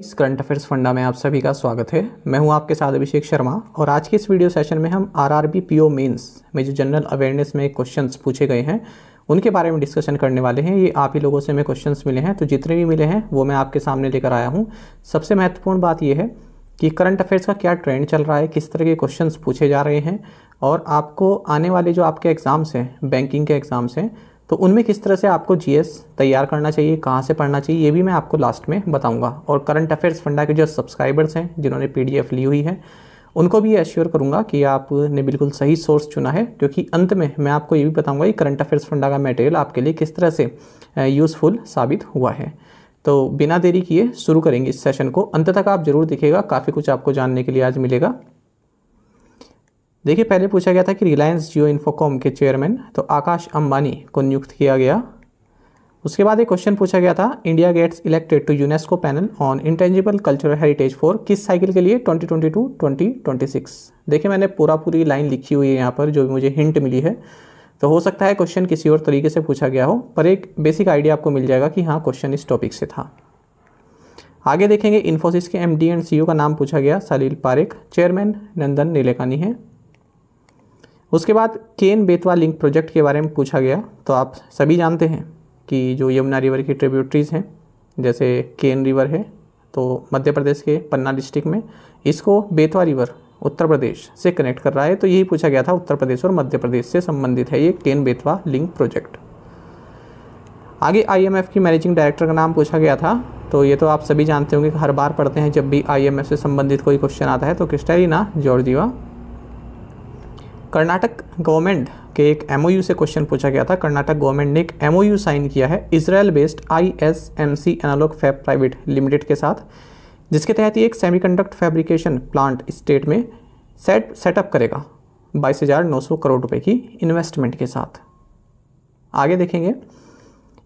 इस current affairs फंडा में आप सभी का स्वागत है मैं हूं आपके साथ अभिषेक शर्मा और आज के इस वीडियो सेशन में हम R R B P O mains में जो जनरल अवेयरनेस में क्वेश्चंस पूछे गए हैं उनके बारे में डिस्कशन करने वाले हैं ये आप ही लोगों से मैं क्वेश्चंस मिले हैं तो जितने भी मिले हैं वो मैं आपके सामने लेकर आया हूँ सबसे महत्वपूर्ण बात यह है कि करंट अफेयर्स का क्या ट्रेंड चल रहा है किस तरह के क्वेश्चन पूछे जा रहे हैं और आपको आने वाले जो आपके एग्ज़ाम्स हैं बैंकिंग के एग्ज़ाम्स हैं तो उनमें किस तरह से आपको जीएस तैयार करना चाहिए कहाँ से पढ़ना चाहिए ये भी मैं आपको लास्ट में बताऊंगा और करंट अफेयर्स फंडा के जो सब्सक्राइबर्स हैं जिन्होंने पी ली हुई है उनको भी ये एश्योर करूँगा कि आपने बिल्कुल सही सोर्स चुना है क्योंकि अंत में मैं आपको ये भी बताऊँगा कि करंट अफेयर्स फंडा का मटेरियल आपके लिए किस तरह से यूज़फुल साबित हुआ है तो बिना देरी किए शुरू करेंगे इस सेशन को अंत तक आप जरूर दिखेगा काफ़ी कुछ आपको जानने के लिए आज मिलेगा देखिए पहले पूछा गया था कि रिलायंस जियो इन्फोकॉम के चेयरमैन तो आकाश अंबानी को नियुक्त किया गया उसके बाद एक क्वेश्चन पूछा गया था India gets elected to UNESCO panel on intangible cultural heritage for किस साइकिल के लिए 2022 2026 देखिए मैंने पूरा पूरी लाइन लिखी हुई है यहाँ पर जो मुझे हिंट मिली है तो हो सकता है क्वेश्चन किसी और तरीके से पूछा गया हो पर एक बेसिक आइडिया आपको मिल जाएगा कि हाँ क्वेश्चन इस टॉपिक से था आगे देखेंगे इन्फोसिस के एम डी एंड सी का नाम पूछा गया सलील पारेख चेयरमैन नंदन नीलेकानी है उसके बाद केन बेतवा लिंक प्रोजेक्ट के बारे में पूछा गया तो आप सभी जानते हैं कि जो यमुना रिवर की ट्रिब्यूटरीज़ हैं जैसे केन रिवर है तो मध्य प्रदेश के पन्ना डिस्ट्रिक्ट में इसको बेतवा रिवर उत्तर प्रदेश से कनेक्ट कर रहा है तो यही पूछा गया था उत्तर प्रदेश और मध्य प्रदेश से संबंधित है ये केन बेतवा लिंक प्रोजेक्ट आगे आईएमएफ की मैनेजिंग डायरेक्टर का नाम पूछा गया था तो ये तो आप सभी जानते होंगे कि हर बार पढ़ते हैं जब भी आईएमएफ से संबंधित कोई क्वेश्चन आता है तो क्रिस्टेलिना जॉर्जिवा कर्नाटक गवर्नमेंट के एक एमओयू से क्वेश्चन पूछा गया था कर्नाटक गवर्नमेंट ने एक एमओयू साइन किया है Israel based I S M C analog fab private limited के साथ जिसके तहत ये एक सेमीकंडक्ट फैब्रिकेशन प्लांट स्टेट में सेट सेटअप करेगा बाईस हज़ार नौ सौ करोड़ रुपए की इन्वेस्टमेंट के साथ आगे देखेंगे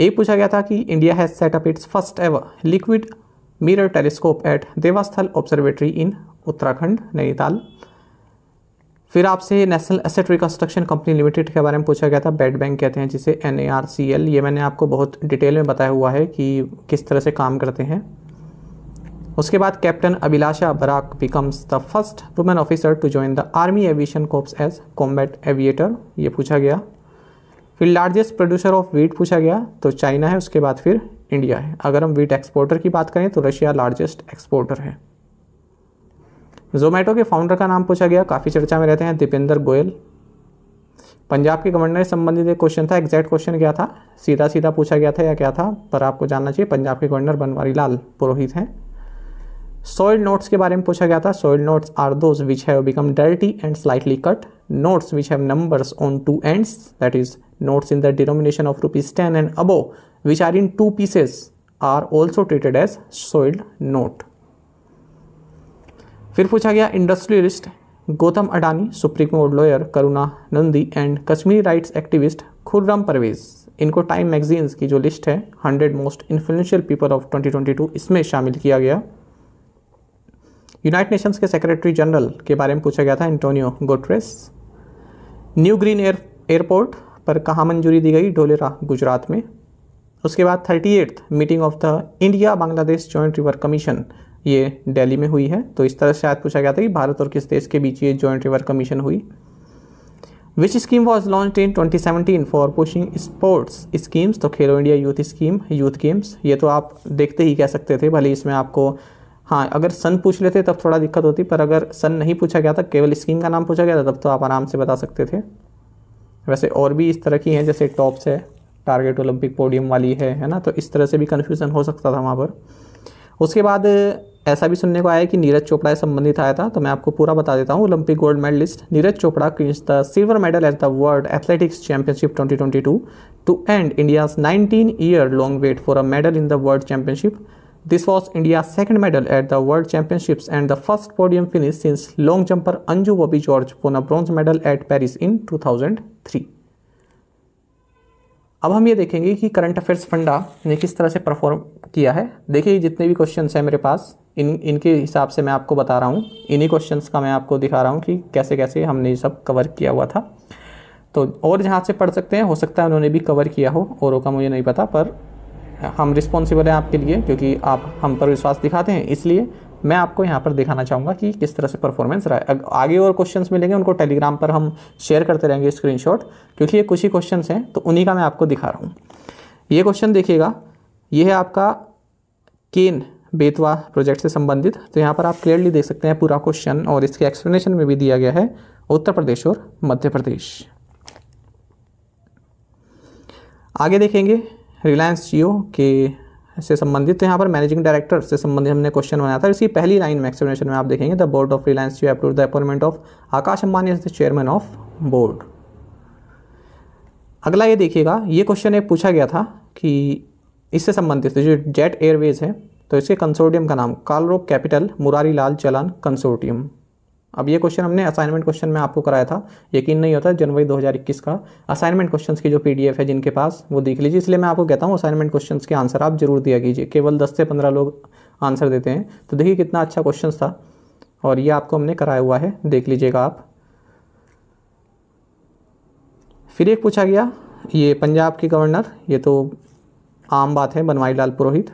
ये पूछा गया था कि India has setup its first ever liquid mirror telescope at Devasthal observatory in Uttarakhand Nainital फिर आपसे national asset reconstruction company limited के बारे में पूछा गया था बेड बैंक कहते हैं जिसे एन ये मैंने आपको बहुत डिटेल में बताया हुआ है कि किस तरह से काम करते हैं उसके बाद captain Abhilasha Barak becomes the first women officer to join the army aviation corps as combat aviator ये पूछा गया फिर लार्जेस्ट प्रोड्यूसर ऑफ वीट पूछा गया तो चाइना है उसके बाद फिर इंडिया है अगर हम वीट एक्सपोर्टर की बात करें तो रशिया लार्जेस्ट एक्सपोर्टर है जोमेटो के फाउंडर का नाम पूछा गया काफ़ी चर्चा में रहते हैं दीपेंद्र गोयल पंजाब के गवर्नर से संबंधित एक क्वेश्चन था एग्जैक्ट क्वेश्चन क्या था सीधा सीधा पूछा गया था या क्या था पर आपको जानना चाहिए पंजाब के गवर्नर बनवारी लाल पुरोहित हैं सॉइल नोट्स के बारे में पूछा गया था soil notes are those which have become dirty and slightly cut notes which have numbers on two ends that is notes in the denomination of rupees ten and above which are in two pieces are also treated as soiled note फिर पूछा गया industrialist Gautam Adani supreme court lawyer Karuna Nundy and Kashmiri rights activist Khurram Parvez इनको Time magazines की जो list है hundred most influential people of 2022 इसमें शामिल किया गया यूनाइटेड नेशंस के सेक्रेटरी जनरल के बारे में पूछा गया था Antonio Guterres new green air airport पर कहाँ मंजूरी दी गई ढोलेरा गुजरात में उसके बाद thirty meeting of the India Bangladesh joint river commission ये दिल्ली में हुई है तो इस तरह से शायद पूछा गया था कि भारत और किस देश के बीच ये जॉइंट रिवर कमीशन हुई which scheme was launch in 2017 for pushing sports schemes तो Khelo India youth scheme youth games ये तो आप देखते ही कह सकते थे भले इसमें आपको हाँ अगर सन पूछ लेते तब थोड़ा दिक्कत होती पर अगर सन नहीं पूछा गया था केवल स्कीम का नाम पूछा गया था तब तो आप आराम से बता सकते थे वैसे और भी इस तरह की हैं जैसे टॉप्स है टारगेट ओलंपिक पोडियम वाली है है ना तो इस तरह से भी कन्फ्यूज़न हो सकता था वहाँ पर उसके बाद ऐसा भी सुनने को आया कि नीरज चोपड़ा से संबंधित आया था तो मैं आपको पूरा बता देता हूँ Olympic gold medalist Neeraj Chopra clinch the silver medal at the world athletics championship 2022 two two and India's nineteen year long wait for a medal in the world championship this was India second medal at the world championships and the first podium finish since long jumper Anju Bobby George won a bronze medal at Paris in two अब हम ये देखेंगे कि current affairs फंडा ने किस तरह से परफॉर्म किया है देखिए जितने भी क्वेश्चंस हैं मेरे पास इन इनके हिसाब से मैं आपको बता रहा हूँ इन्हीं क्वेश्चंस का मैं आपको दिखा रहा हूँ कि कैसे कैसे हमने ये सब कवर किया हुआ था तो और जहाँ से पढ़ सकते हैं हो सकता है उन्होंने भी कवर किया हो औरों का मुझे नहीं पता पर हम रिस्पॉन्सिबल हैं आपके लिए क्योंकि आप हम पर विश्वास दिखाते हैं इसलिए मैं आपको यहाँ पर दिखाना चाहूँगा कि किस तरह से परफॉर्मेंस रहा है आगे और क्वेश्चंस मिलेंगे उनको टेलीग्राम पर हम शेयर करते रहेंगे स्क्रीनशॉट क्योंकि ये कुछ ही क्वेश्चन हैं तो उन्हीं का मैं आपको दिखा रहा हूँ ये क्वेश्चन देखिएगा ये है आपका केन बेतवा प्रोजेक्ट से संबंधित तो यहाँ पर आप क्लियरली देख सकते हैं पूरा क्वेश्चन और इसके एक्सप्लेनेशन में भी दिया गया है उत्तर प्रदेश और मध्य प्रदेश आगे देखेंगे रिलायंस जियो के से संबंधित तो यहाँ पर मैनेजिंग डायरेक्टर से संबंधित हमने क्वेश्चन बनाया था इसकी पहली लाइन में एक्सप्लेनेशन में आप देखेंगे the board of Reliance to approve the appointment of Akash Ambani as the chairman of board अगला ये देखिएगा ये क्वेश्चन एक पूछा गया था कि इससे संबंधित जो जेट एयरवेज है तो इसके कंसोर्टियम का नाम Kalrock capital Murari Lal Jalan consortium अब ये क्वेश्चन हमने असाइनमेंट क्वेश्चन में आपको कराया था यकीन नहीं होता जनवरी 2021 का असाइनमेंट क्वेश्चंस की जो पीडीएफ है जिनके पास वो देख लीजिए इसलिए मैं आपको कहता हूँ असाइनमेंट क्वेश्चंस के आंसर आप जरूर दिया कीजिए केवल 10 से 15 लोग आंसर देते हैं तो देखिए कितना अच्छा क्वेश्चन था और ये आपको हमने कराया हुआ है देख लीजिएगा आप फिर एक पूछा गया ये पंजाब के गवर्नर ये तो आम बात है बनवारी लाल पुरोहित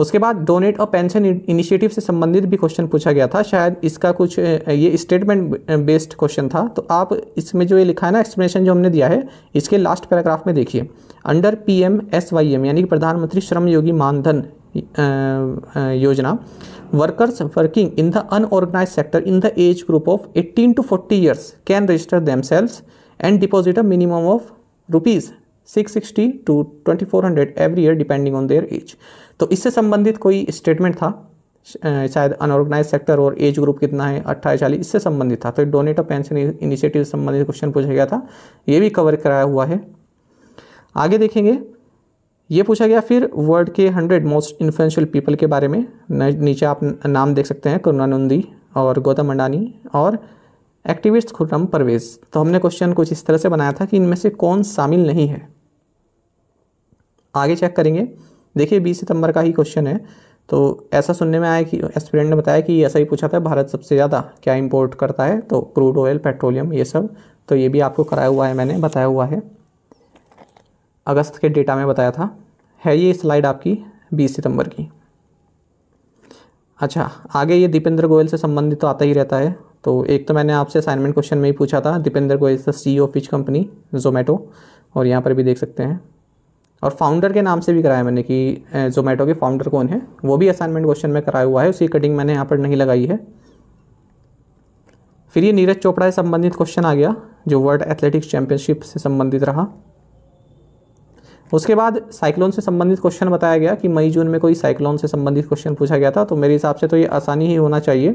उसके बाद डोनेट और पेंशन इनिशिएटिव से संबंधित भी क्वेश्चन पूछा गया था शायद इसका कुछ ये स्टेटमेंट बेस्ड क्वेश्चन था तो आप इसमें जो ये लिखा है ना एक्सप्लेनेशन जो हमने दिया है इसके लास्ट पैराग्राफ में देखिए अंडर पीएम एसवाईएम यानी कि प्रधानमंत्री श्रम Yogi Maandhan Yojana workers working in the unorganised sector in the age group of eighteen to forty years can register self and deposit a minimum of rupees six sixty to twenty four hundred every year depending on their age तो इससे संबंधित कोई statement था शायद unorganised sector और age group कितना है अट्ठाईस चालीस इससे संबंधित था तो डोनेट ऑफ पेंशन इनिशिएटिव संबंधित क्वेश्चन पूछा गया था ये भी कवर कराया हुआ है आगे देखेंगे ये पूछा गया फिर वर्ल्ड के हंड्रेड मोस्ट इन्फ्लुएंशियल पीपल के बारे में नीचे आप नाम देख सकते हैं करुणानंदी और गौतम अंडानी और एक्टिविस्ट खुर्रम परवेज तो हमने क्वेश्चन कुछ इस तरह से बनाया था कि इनमें से कौन शामिल नहीं है आगे चेक करेंगे देखिए बीस सितंबर का ही क्वेश्चन है तो ऐसा सुनने में आया कि एस्पिरेंट ने बताया कि ऐसा ही पूछा था भारत सबसे ज़्यादा क्या इम्पोर्ट करता है तो क्रूड ऑयल पेट्रोलियम ये सब तो ये भी आपको कराया हुआ है मैंने बताया हुआ है अगस्त के डेटा में बताया था है ये स्लाइड आपकी बीस सितम्बर की अच्छा आगे ये दीपेंद्र गोयल से संबंधित तो आता ही रहता है तो एक तो मैंने आपसे असाइनमेंट क्वेश्चन में ही पूछा था दीपेंद्र गोयल सी ओ पिच कंपनी जोमेटो और यहाँ पर भी देख सकते हैं और फाउंडर के नाम से भी कराया मैंने कि जोमेटो के फाउंडर कौन है वो भी असाइनमेंट क्वेश्चन में कराया हुआ है उसी कटिंग मैंने यहाँ पर नहीं लगाई है फिर ये नीरज चोपड़ा से संबंधित क्वेश्चन आ गया जो वर्ल्ड एथलेटिक्स चैंपियनशिप से संबंधित रहा उसके बाद साइक्लोन से संबंधित क्वेश्चन बताया गया कि मई जून में कोई साइक्लोन से संबंधित क्वेश्चन पूछा गया था तो मेरे हिसाब से तो ये आसानी ही होना चाहिए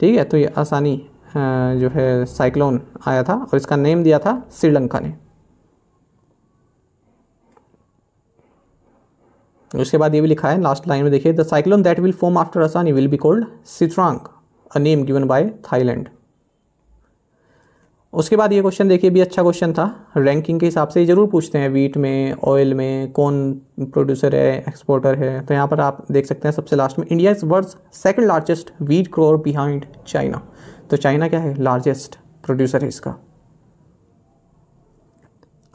ठीक है तो ये आसानी जो है साइक्लोन आया था और इसका नेम दिया था श्रीलंका ने उसके बाद ये भी लिखा है लास्ट लाइन में देखिए the cyclone that will form after Asani will be called Sitrang a name given by Thailand उसके बाद ये क्वेश्चन देखिए भी अच्छा क्वेश्चन था रैंकिंग के हिसाब से ज़रूर पूछते हैं वीट में ऑयल में कौन प्रोड्यूसर है एक्सपोर्टर है तो यहाँ पर आप देख सकते हैं सबसे लास्ट में India is world second largest wheat grower behind China तो चाइना क्या है लार्जेस्ट प्रोड्यूसर है इसका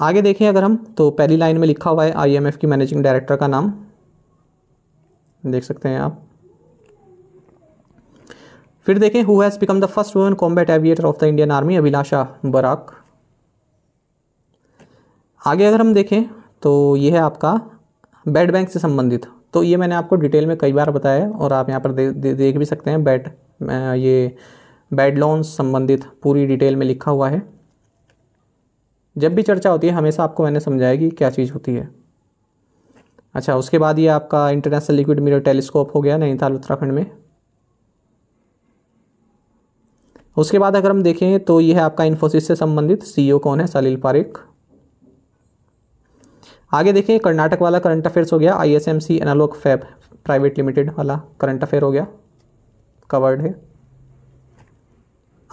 आगे देखें अगर हम तो पहली लाइन में लिखा हुआ है आईएमएफ की मैनेजिंग डायरेक्टर का नाम देख सकते हैं आप फिर देखें who has become the first women combat aviator of the Indian army Abhilasha Barak आगे अगर हम देखें तो ये है आपका बेड बैंक से संबंधित तो ये मैंने आपको डिटेल में कई बार बताया है और आप यहाँ पर दे, दे, देख भी सकते हैं बेड ये बेड लोन संबंधित पूरी डिटेल में लिखा हुआ है जब भी चर्चा होती है हमेशा आपको मैंने समझाया कि क्या चीज़ होती है अच्छा उसके बाद ये आपका इंटरनेशनल लिक्विड मिरर टेलीस्कोप हो गया नैनीताल उत्तराखंड में उसके बाद अगर हम देखें तो ये है आपका इन्फोसिस से संबंधित सीईओ e कौन है सलील पारिक आगे देखें कर्नाटक वाला करंट अफेयर्स हो गया ISMC analog fab private limited वाला करंट अफेयर हो गया कवर्ड है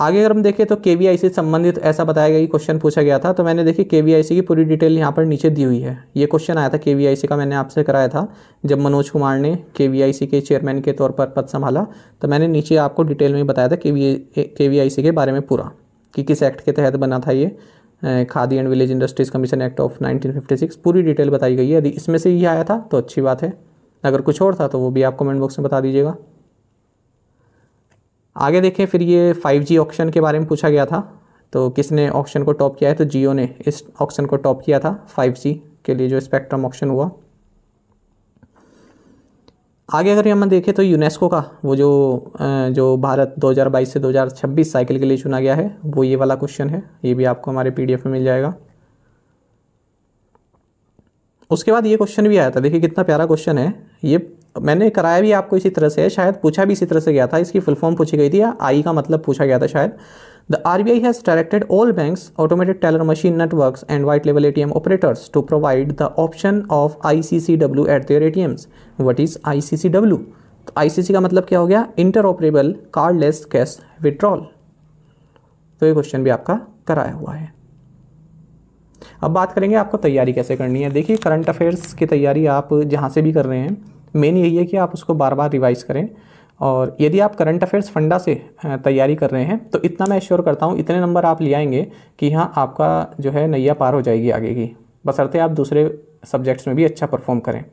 आगे अगर हम देखें तो के से संबंधित ऐसा बताया गया कि क्वेश्चन पूछा गया था तो मैंने देखिए के की पूरी डिटेल यहाँ पर नीचे दी हुई है ये क्वेश्चन आया था के का मैंने आपसे कराया था जब मनोज कुमार ने के के चेयरमैन के तौर पर पद संभाला तो मैंने नीचे आपको डिटेल में बताया था के वी के बारे में पूरा कि किस एक्ट के तहत बना था ये Khadi and village industries commission act of 1956 पूरी डिटेल बताई गई है यदि इसमें से ये आया था तो अच्छी बात है अगर कुछ और था तो वो भी आप कमेंट बॉक्स में बता दीजिएगा आगे देखें फिर ये 5G ऑप्शन के बारे में पूछा गया था तो किसने ऑप्शन को टॉप किया है तो जियो ने इस ऑप्शन को टॉप किया था 5G के लिए जो स्पेक्ट्रम ऑप्शन हुआ आगे अगर हम देखें तो यूनेस्को का वो जो जो भारत 2022 से 2026 साइकिल के लिए चुना गया है वो ये वाला क्वेश्चन है ये भी आपको हमारे पी में मिल जाएगा उसके बाद ये क्वेश्चन भी आया था देखिए कितना प्यारा क्वेश्चन है ये मैंने कराया भी आपको इसी तरह से शायद पूछा भी इसी तरह से गया था इसकी फुल फॉर्म पूछी गई थी या आई का मतलब पूछा गया था शायद the R B I all machine and white लेवल A T M operators to provide the option of I C C W at the A T Ms what is I C C W तो C का मतलब क्या हो गया inter operable cardless cash withdrawal तो ये question भी आपका कराया हुआ है अब बात करेंगे आपको तैयारी कैसे करनी है देखिए करंट अफेयर्स की तैयारी आप जहाँ से भी कर रहे हैं मेन यही है कि आप उसको बार बार रिवाइज़ करें और यदि आप करंट अफेयर्स फंडा से तैयारी कर रहे हैं तो इतना मैं श्योर करता हूँ इतने नंबर आप ले आएंगे कि हाँ आपका जो है नैया पार हो जाएगी आगे की बसरते आप दूसरे सब्जेक्ट्स में भी अच्छा परफॉर्म करें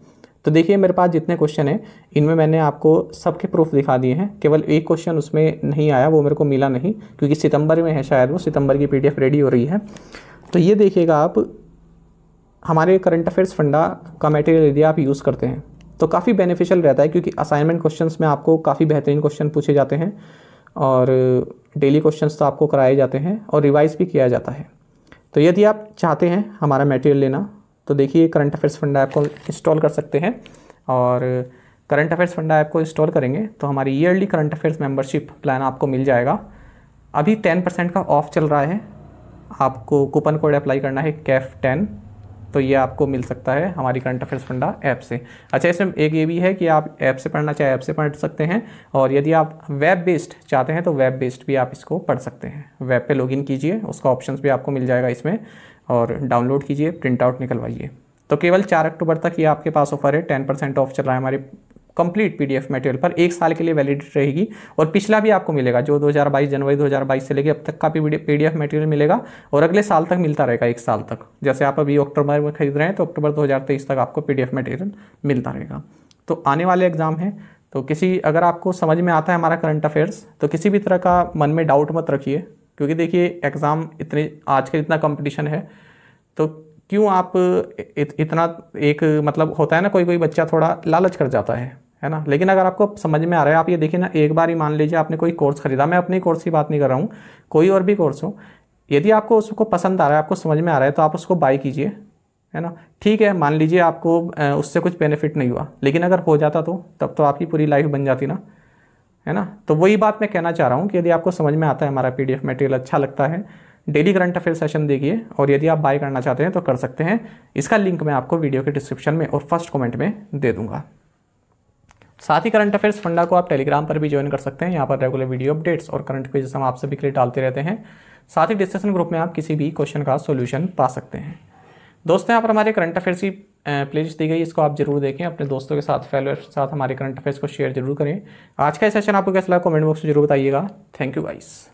तो देखिए मेरे पास जितने क्वेश्चन हैं इनमें मैंने आपको सबके प्रूफ दिखा दिए हैं केवल एक क्वेश्चन उसमें नहीं आया वो मेरे को मिला नहीं क्योंकि सितंबर में है शायद वो सितंबर की पीडीएफ रेडी हो रही है तो ये देखिएगा आप हमारे करंट अफेयर्स फंडा का मटेरियल यदि आप यूज़ करते हैं तो काफ़ी बेनिफिशियल रहता है क्योंकि असाइनमेंट क्वेश्चंस में आपको काफ़ी बेहतरीन क्वेश्चन पूछे जाते हैं और डेली क्वेश्चंस तो आपको कराए जाते हैं और रिवाइज भी किया जाता है तो यदि आप चाहते हैं हमारा मटेरियल लेना तो देखिए करंट अफेयर्स फंडा ऐप को इंस्टॉल कर सकते हैं और करंट अफेयर्स फंडा ऐप को इंस्टॉल करेंगे तो हमारी yearly current affairs membership plan आपको मिल जाएगा अभी टेन परसेंट का ऑफ चल रहा है आपको कूपन कोड अप्लाई करना है कैफ टेन तो ये आपको मिल सकता है हमारी करंट अफेयर्स फंडा ऐप से अच्छा इसमें एक ये भी है कि आप ऐप से पढ़ना चाहे ऐप से पढ़ सकते हैं और यदि आप वेब बेस्ड चाहते हैं तो वेब बेस्ड भी आप इसको पढ़ सकते हैं वेब पे लॉगिन कीजिए उसका ऑप्शन भी आपको मिल जाएगा इसमें और डाउनलोड कीजिए प्रिंट आउट निकलवाइए तो केवल चार अक्टूबर तक ये आपके पास ऑफर है टेन परसेंट ऑफ चल रहा है हमारे कंप्लीट पीडीएफ मटेरियल पर एक साल के लिए वैलिडिटी रहेगी और पिछला भी आपको मिलेगा जो 2022 जनवरी 2022 से लेकर अब तक का पीडीएफ मटेरियल मिलेगा और अगले साल तक मिलता रहेगा एक साल तक जैसे आप अभी अक्टूबर में खरीद रहे हैं तो अक्टूबर दो तक आपको पी डी मिलता रहेगा तो आने वाले एग्जाम हैं तो किसी अगर आपको समझ में आता है हमारा करंट अफेयर्स तो किसी भी तरह का मन में डाउट मत रखिए क्योंकि देखिए एग्ज़ाम इतने आज का इतना कंपटीशन है तो क्यों आप इत, इतना एक मतलब होता है ना कोई कोई बच्चा थोड़ा लालच कर जाता है है ना लेकिन अगर आपको समझ में आ रहा है आप ये देखिए ना एक बार ही मान लीजिए आपने कोई कोर्स खरीदा मैं अपने कोर्स की बात नहीं कर रहा हूँ कोई और भी कोर्स हो यदि आपको उसको पसंद आ रहा है आपको समझ में आ रहा है तो आप उसको बाई कीजिए है ना ठीक है मान लीजिए आपको उससे कुछ बेनिफिट नहीं हुआ लेकिन अगर हो जाता तो तब तो आपकी पूरी लाइफ बन जाती ना है ना तो वही बात मैं कहना चाह रहा हूँ कि यदि आपको समझ में आता है हमारा पीडीएफ मटेरियल अच्छा लगता है डेली करंट अफेयर सेशन देखिए और यदि आप बाय करना चाहते हैं तो कर सकते हैं इसका लिंक मैं आपको वीडियो के डिस्क्रिप्शन में और फर्स्ट कमेंट में दे दूँगा साथ ही करंट अफेयर्स फंडा को आप टेलीग्राम पर भी ज्वाइन कर सकते हैं यहाँ पर रेगुलर वीडियो अपडेट्स और करंट पेजेस हम आपसे भी क्रिएट डालते रहते हैं साथ ही डिस्कशन ग्रुप में आप किसी भी क्वेश्चन का सोल्यूशन पा सकते हैं दोस्तों यहाँ पर हमारे करंट अफेयर्स की प्लेलिस्ट दी गई इसको आप जरूर देखें अपने दोस्तों के साथ फैलो के साथ हमारे करंट अफेयर्स को शेयर जरूर करें आज का सेशन आपको कैसा लगा कमेंट बॉक्स में जरूर बताइएगा थैंक यू गाइस